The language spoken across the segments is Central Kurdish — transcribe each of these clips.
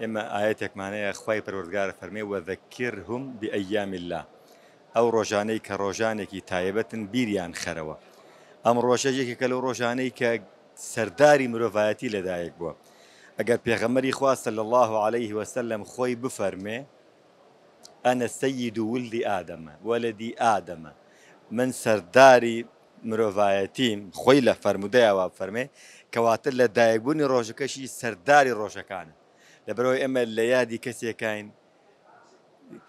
ئێمە ئاەتێکمانەیە خی پەروەردگارە فەرمێ وەذەکر هم بئەیاملا ئەو ڕۆژانەی کە ڕۆژانێکی تایبەتن بیریان خەرەوە ئەم ڕۆژەیەکی کە لەو ڕۆژانەی کە سەرداری مرۆڤایەتی لەدایک بووە ئەگەر پێغەمەری خواستە لە الله عليه وسلم خۆی بفەرمێ ئەنە سەید و ولدی ئادەمە وەلدی ئادەمە من سەرداری مرۆڤایەتیم خۆی لە فەرمودایەوە فەرمێ کەواتە لە دایکبوونی ڕۆژەکەشی سەرداری ڕۆژەکانە لبروي اما لە یادی کەسێکین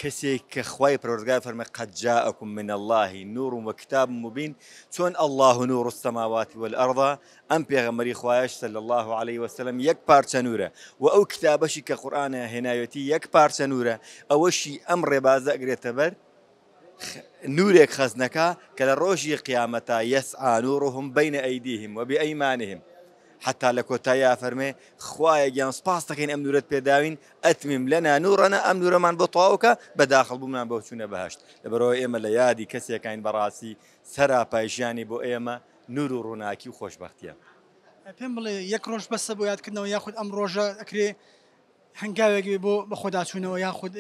کەسێک کە خی پرۆرگای فەرمە قەجا ئەکم من الله نور وكتاب مبين مبین الله نور السماوات والارض ام بيغمري خوايش صلى الله عليه وسلم یەک پارچە نورە و ئەو كقران هنا قورآانە هێنایەتی یەک پارچە نورە ئەوەشی ئەم ڕێبازە ئەگرێتە نورك نورێک خەزنەکە کە يسعى نورهم بين ايديهم وبايمانهم حتا لە کۆتایی فەرمێ خوایە گیان سپاس دەکەین ئەم نورەت پێداوین ئەتمیم لە نانوڕەنە ئەم نورەمان بۆ تەواوکە بەداخل بوومان بۆ چوونە بەهشت لەبەرەوە ئێمە لە یادی کەسێکین بەڕاستی سەراپایژیانی بۆ ئێمە نور و ڕووناکی و خۆشببختیە. پێم بڵێ یەک ڕۆژ بەسە بۆ یادکردنەوە یاخود ئەم ڕۆژە ئەکرێ هەنگاوێکی بۆ بە خۆداچوونەوە یاخود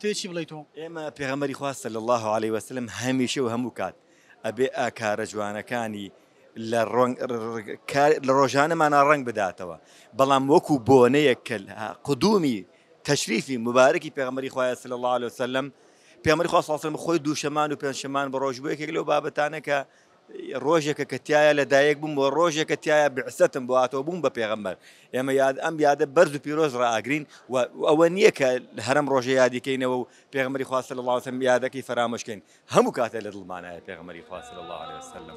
تێکی بڵیتەوە ئێمە پێغەمەری خواستە لە الله عليه وسلم هەمیشە و هەموو کات ئەبێ ئاکارە جوانەکانی لە ڕۆژانەمانە ڕەنگ بداتەوە بەڵام وەکو بۆنەیەک کە قدومی تەشریفی مبارەکی پێغمەری خخوایە سل الله عليه وسلم پێمەری خواستم خۆی دووشەمان و پێنجشەمان بە ڕۆژبووەکێک لەو بابەتانەکە ڕۆژێکە کە تایە لەدایک بووم بۆ ڕۆژێکە تایە بعسەتم بۆاتەوە بووم بە پێغمبەر ئێمە یاد ئەم یادە بەرز و پیرۆز ڕاگرین ئەوە نییە کە هەرم ڕۆژە یادیکەینەوە و پێغمەری خواستە لە لاڵتم یادەکەی فرامۆشکەین هەموو کاتە لە دڵمانایە پێغمەری خواستە لە الله عليه وسلم.